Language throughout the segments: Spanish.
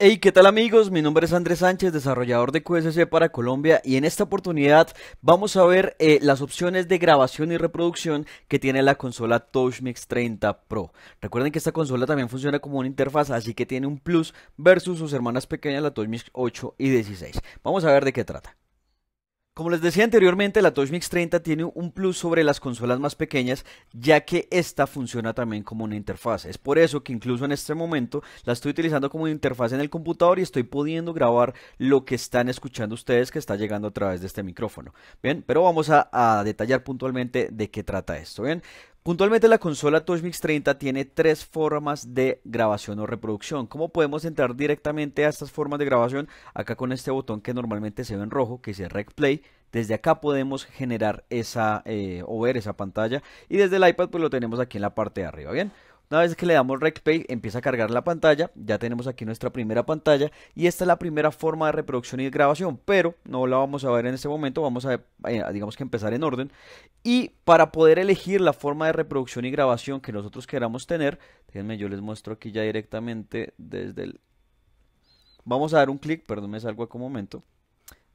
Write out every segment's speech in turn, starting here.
Hey, ¿qué tal amigos? Mi nombre es Andrés Sánchez, desarrollador de QSC para Colombia y en esta oportunidad vamos a ver eh, las opciones de grabación y reproducción que tiene la consola TouchMix 30 Pro. Recuerden que esta consola también funciona como una interfaz, así que tiene un plus versus sus hermanas pequeñas, la TouchMix 8 y 16. Vamos a ver de qué trata. Como les decía anteriormente, la Touch Mix 30 tiene un plus sobre las consolas más pequeñas, ya que esta funciona también como una interfaz. Es por eso que incluso en este momento la estoy utilizando como una interfaz en el computador y estoy pudiendo grabar lo que están escuchando ustedes que está llegando a través de este micrófono. Bien, pero vamos a, detallar puntualmente de qué trata esto. Bien, Puntualmente la consola TouchMix 30 tiene tres formas de grabación o reproducción. ¿Cómo podemos entrar directamente a estas formas de grabación? Acá con este botón que normalmente se ve en rojo, que dice Rec Play. Desde acá podemos generar esa eh, o ver esa pantalla y desde el iPad pues lo tenemos aquí en la parte de arriba, ¿bien? Una vez que le damos RecPay empieza a cargar la pantalla, ya tenemos aquí nuestra primera pantalla y esta es la primera forma de reproducción y grabación, pero no la vamos a ver en este momento, vamos a, eh, digamos que empezar en orden y para poder elegir la forma de reproducción y grabación que nosotros queramos tener, déjenme yo les muestro aquí ya directamente desde el... Vamos a dar un clic, perdón me salgo a un momento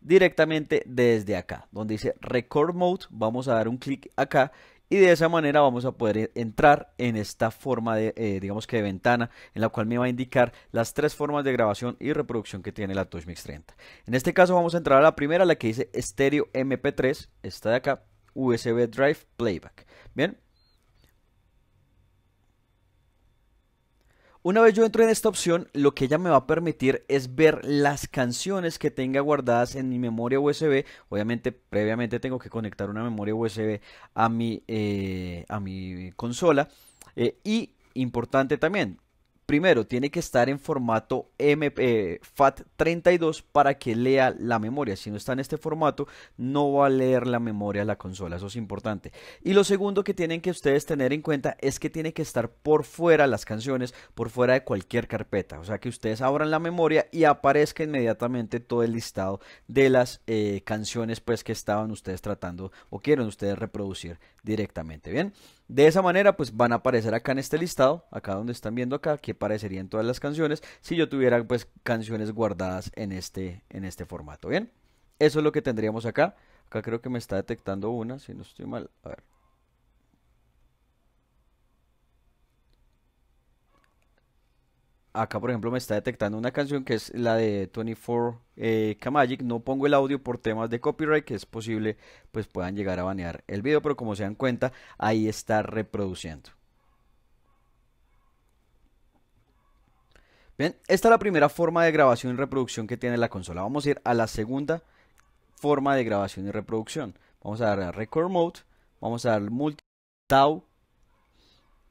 directamente desde acá, donde dice Record Mode, vamos a dar un clic acá y de esa manera vamos a poder e, entrar en esta forma de, eh, digamos que de ventana, en la cual me va a indicar las tres formas de grabación y reproducción que tiene la Touch Mix 30. En este caso vamos a entrar a la primera, la que dice Stereo MP3, esta de acá, USB Drive Playback. Bien, Una vez yo entro en esta opción, lo que ella me va a permitir es ver las canciones que tenga guardadas en mi memoria USB. Obviamente, previamente tengo que conectar una memoria USB a mi, eh, a mi consola. Eh, y importante también, Primero, tiene que estar en formato MP, eh, FAT32 para que lea la memoria. Si no está en este formato, no va a leer la memoria la consola. Eso es importante. Y lo segundo que tienen que ustedes tener en cuenta es que tiene que estar por fuera las canciones, por fuera de cualquier carpeta. O sea, que ustedes abran la memoria y aparezca inmediatamente todo el listado de las eh, canciones pues, que estaban ustedes tratando o quieren ustedes reproducir directamente. Bien, de esa manera pues van a aparecer acá en este listado, acá donde están viendo acá, que aparecerían todas las canciones si yo tuviera pues canciones guardadas en este, en este formato. Bien, eso es lo que tendríamos acá. Acá creo que me está detectando una, si no estoy mal. Acá, por ejemplo, me está detectando una canción que es la de 24 eh, no pongo el audio por temas de copyright, que es posible pues puedan llegar a banear el video, pero como se dan cuenta, ahí está reproduciendo. Bien, esta es la primera forma de grabación y reproducción que tiene la consola. Vamos a ir a la segunda forma de grabación y reproducción. Vamos a dar a Record Mode, vamos a dar Multi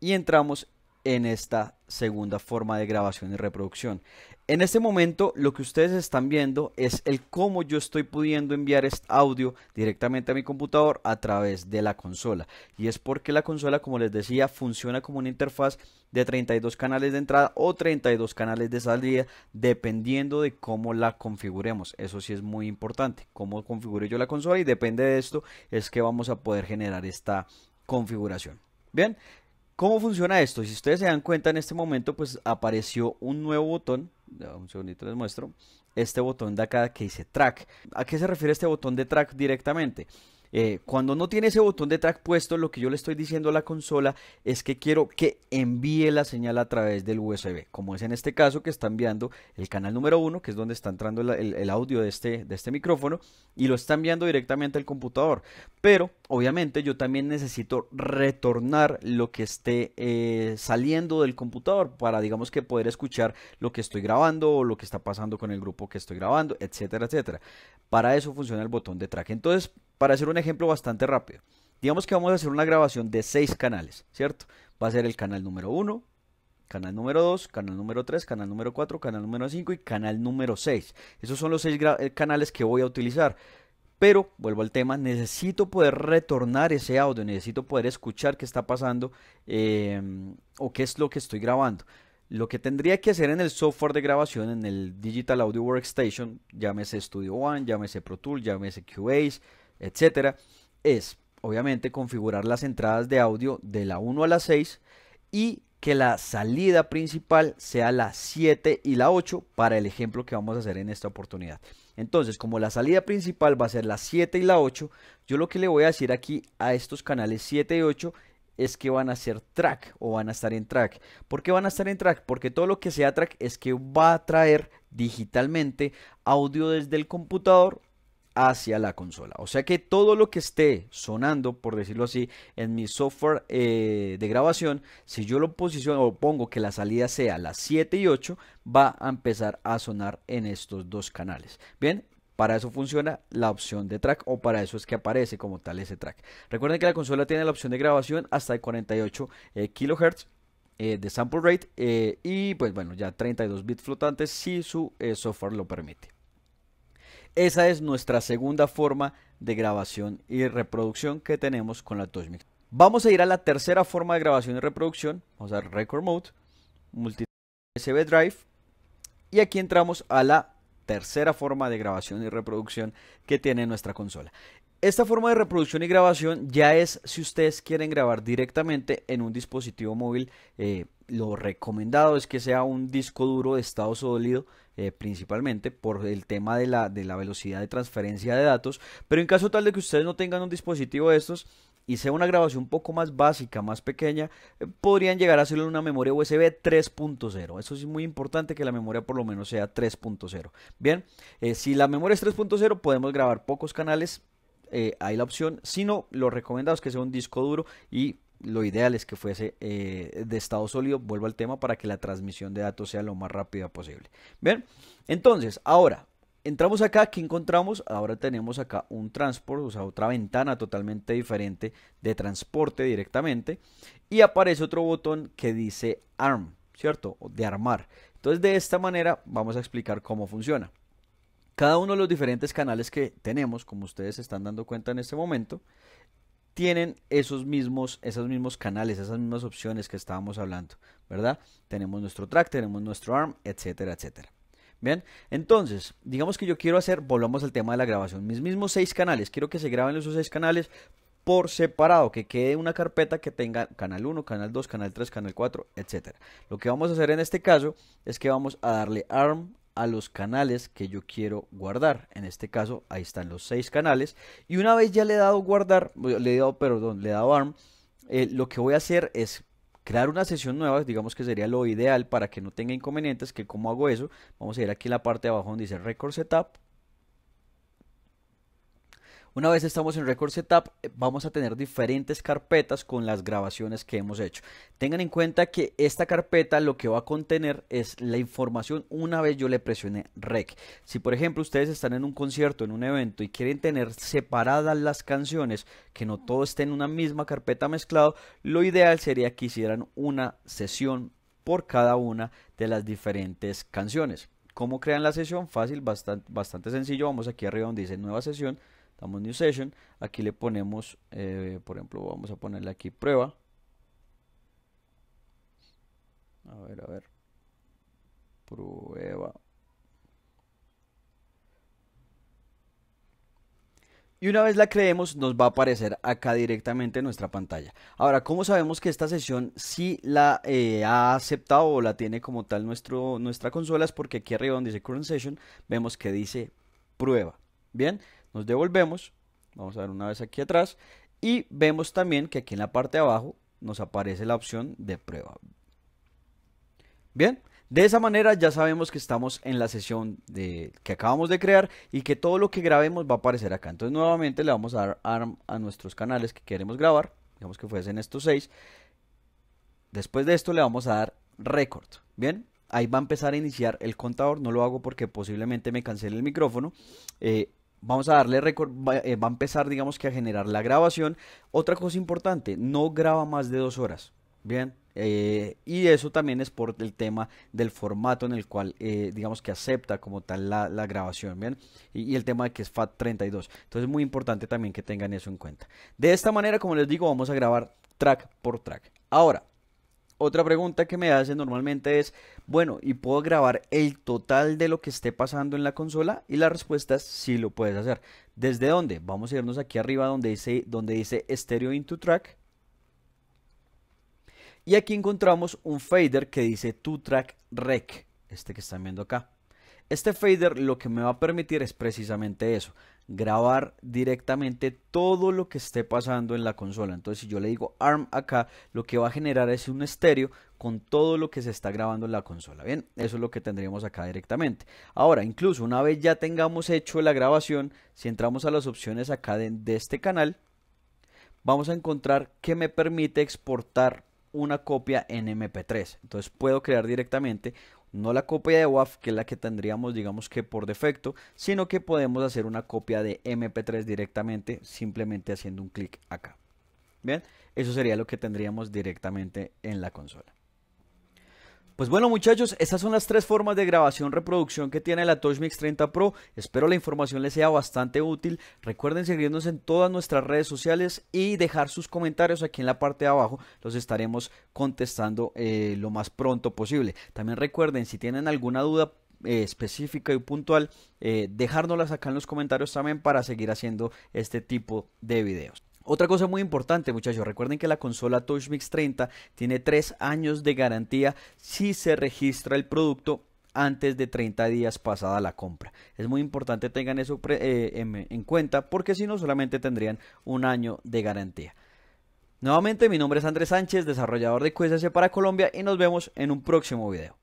y entramos en esta segunda forma de grabación y reproducción. En este momento lo que ustedes están viendo es el cómo yo estoy pudiendo enviar este audio directamente a mi computador a través de la consola. Y es porque la consola, como les decía, funciona como una interfaz de 32 canales de entrada o 32 canales de salida, dependiendo de cómo la configuremos. Eso sí es muy importante, cómo configure yo la consola y depende de esto es que vamos a poder generar esta configuración. Bien, ¿Cómo funciona esto? Si ustedes se dan cuenta en este momento, pues apareció un nuevo botón. un segundito les muestro. Este botón de acá que dice track. ¿A qué se refiere este botón de track directamente? Eh, cuando no tiene ese botón de track puesto, lo que yo le estoy diciendo a la consola es que quiero que envíe la señal a través del USB, como es en este caso que está enviando el canal número 1, que es donde está entrando el, audio de este, de este micrófono, y lo está enviando directamente al computador. Pero obviamente yo también necesito retornar lo que esté eh, saliendo del computador para, digamos que, poder escuchar lo que estoy grabando o lo que está pasando con el grupo que estoy grabando, etcétera, etcétera. Para eso funciona el botón de track. Entonces, para hacer un ejemplo bastante rápido, digamos que vamos a hacer una grabación de seis canales, ¿cierto? Va a ser el canal número uno, canal número 2, canal número 3, canal número 4, canal número 5 y canal número 6. Esos son los seis eh, canales que voy a utilizar. Pero, vuelvo al tema, necesito poder retornar ese audio, necesito poder escuchar qué está pasando em, o qué es lo que estoy grabando. Lo que tendría que hacer en el software de grabación, en el Digital Audio Workstation, llámese Studio One, llámese Pro Tool, llámese Cubase, etcétera, es obviamente configurar las entradas de audio de la 1 a la 6 y que la salida principal sea la 7 y la 8 para el ejemplo que vamos a hacer en esta oportunidad. Entonces, como la salida principal va a ser la 7 y la 8, yo lo que le voy a decir aquí a estos canales 7 y 8 es que van a ser track o van a estar en track. ¿Por qué van a estar en track? Porque todo lo que sea track es que va a traer digitalmente audio desde el computador hacia la consola. O sea que todo lo que esté sonando, por decirlo así, en mi software eh, de grabación, si yo lo posiciono o pongo que la salida sea las 7 y 8, va a empezar a sonar en estos dos canales. Bien, para eso funciona la opción de track o para eso es que aparece como tal ese track. Recuerden que la consola tiene la opción de grabación hasta de 48 eh, kHz. Eh, de sample rate y pues bueno ya 32 bits flotantes si su software lo permite esa es nuestra segunda forma de grabación y reproducción que tenemos con la TouchMix. Vamos a ir a la tercera forma de grabación y reproducción, vamos a dar Record Mode, Multi USB Drive, y aquí entramos a la tercera forma de grabación y reproducción que tiene nuestra consola. Esta forma de reproducción y grabación ya es si ustedes quieren grabar directamente en un dispositivo móvil. Eh, lo recomendado es que sea un disco duro de estado sólido eh, principalmente por el tema de la, de la velocidad de transferencia de datos. Pero en caso tal de que ustedes no tengan un dispositivo de estos, y sea una grabación un poco más básica, más pequeña, eh, podrían llegar a hacerlo en una memoria USB 3.0. Eso es muy importante que la memoria por lo menos sea 3.0. Bien, si la memoria es 3.0 podemos grabar pocos canales eh, hay la opción, sino lo recomendado es que sea un disco duro y lo ideal es que fuese eh, de estado sólido, vuelvo al tema, para que la transmisión de datos sea lo más rápida posible. Bien, entonces, ahora, entramos acá, ¿qué encontramos? Ahora tenemos acá un transport, o sea, otra ventana totalmente diferente de transporte directamente. Y aparece otro botón que dice ARM, ¿cierto? De armar. Entonces, de esta manera vamos a explicar cómo funciona. Cada uno de los diferentes canales que tenemos, como ustedes se están dando cuenta en este momento, tienen esos mismos, esos mismos canales, esas mismas opciones que estábamos hablando, ¿verdad? Tenemos nuestro track, tenemos nuestro arm, etcétera, etcétera. Bien, entonces, digamos que yo quiero hacer, volvamos al tema de la grabación, mis mismos seis canales, quiero que se graben esos seis canales por separado, que quede una carpeta que tenga canal 1, canal 2, canal 3, canal 4, etcétera. Lo que vamos a hacer en este caso es que vamos a darle arm a los canales que yo quiero guardar. En este caso, ahí están los seis canales. Y una vez ya le he dado guardar, le he dado, perdón, le he dado ARM, eh, lo que voy a hacer es crear una sesión nueva, digamos que sería lo ideal para que no tenga inconvenientes, que como hago eso, vamos a ir aquí a la parte de abajo donde dice Record Setup, una vez estamos en Record Setup, eh, vamos a tener diferentes carpetas con las grabaciones que hemos hecho. Tengan en cuenta que esta carpeta lo que va a contener es la información una vez yo le presione Rec. Si por ejemplo ustedes están en un concierto, en un evento y quieren tener separadas las canciones, que no todo esté en una misma carpeta mezclado, lo ideal sería que hicieran una sesión por cada una de las diferentes canciones. ¿Cómo crean la sesión? Fácil, bastante, bastante sencillo. Vamos aquí arriba donde dice nueva sesión damos new session, aquí le ponemos, eh, por ejemplo, vamos a ponerle aquí prueba. A ver, a ver. Prueba. Y una vez la creemos, nos va a aparecer acá directamente en nuestra pantalla. Ahora, ¿cómo sabemos que esta sesión sí la eh, ha aceptado o la tiene como tal nuestro, nuestra consola? Es porque aquí arriba donde dice Current Session, vemos que dice prueba. Bien, nos devolvemos, vamos a ver una vez aquí atrás, y vemos también que aquí en la parte de abajo nos aparece la opción de prueba. Bien, de esa manera ya sabemos que estamos en la sesión de, que acabamos de crear y que todo lo que grabemos va a aparecer acá. Entonces nuevamente le vamos a dar ARM a nuestros canales que queremos grabar, digamos que fuesen estos seis. Después de esto le vamos a dar Record, ¿bien? Ahí va a empezar a iniciar el contador, no lo hago porque posiblemente me cancele el micrófono. Eh, Vamos a darle record eh, va, a empezar digamos que a generar la grabación. Otra cosa importante, no graba más de dos horas. Bien, eh, y eso también es por el tema del formato en el cual, eh, digamos que acepta como tal la, grabación, ¿bien? Y, y, el tema de que es FAT32. Entonces es muy importante también que tengan eso en cuenta. De esta manera, como les digo, vamos a grabar track por track. Ahora, otra pregunta que me hacen normalmente es, bueno, ¿y puedo grabar el total de lo que esté pasando en la consola? Y la respuesta es sí lo puedes hacer. ¿Desde dónde? Vamos a irnos aquí arriba donde dice, donde dice Stereo into Track. Y aquí encontramos un fader que dice To Track Rec, este que están viendo acá. Este fader lo que me va a permitir es precisamente eso, grabar directamente todo lo que esté pasando en la consola. Entonces si yo le digo ARM acá, lo que va a generar es un estéreo con todo lo que se está grabando en la consola. Bien, eso es lo que tendríamos acá directamente. Ahora, incluso una vez ya tengamos hecho la grabación, si entramos a las opciones acá de, este canal, vamos a encontrar que me permite exportar una copia en MP3. Entonces puedo crear directamente no la copia de WAF que es la que tendríamos, digamos que por defecto, sino que podemos hacer una copia de MP3 directamente, simplemente haciendo un clic acá. Bien, eso sería lo que tendríamos directamente en la consola. Pues bueno muchachos, estas son las tres formas de grabación reproducción que tiene la TouchMix 30 Pro. Espero la información les sea bastante útil. Recuerden seguirnos en todas nuestras redes sociales y dejar sus comentarios aquí en la parte de abajo. Los estaremos contestando eh, lo más pronto posible. También recuerden si tienen alguna duda eh, específica y puntual, eh, dejárnoslas acá en los comentarios también para seguir haciendo este tipo de videos. Otra cosa muy importante, muchachos, recuerden que la consola TouchMix 30 tiene 3 años de garantía si se registra el producto antes de 30 días pasada la compra. Es muy importante tengan eso eh, en, en cuenta porque si no solamente tendrían un año de garantía. Nuevamente mi nombre es Andrés Sánchez, desarrollador de QSC para Colombia y nos vemos en un próximo video.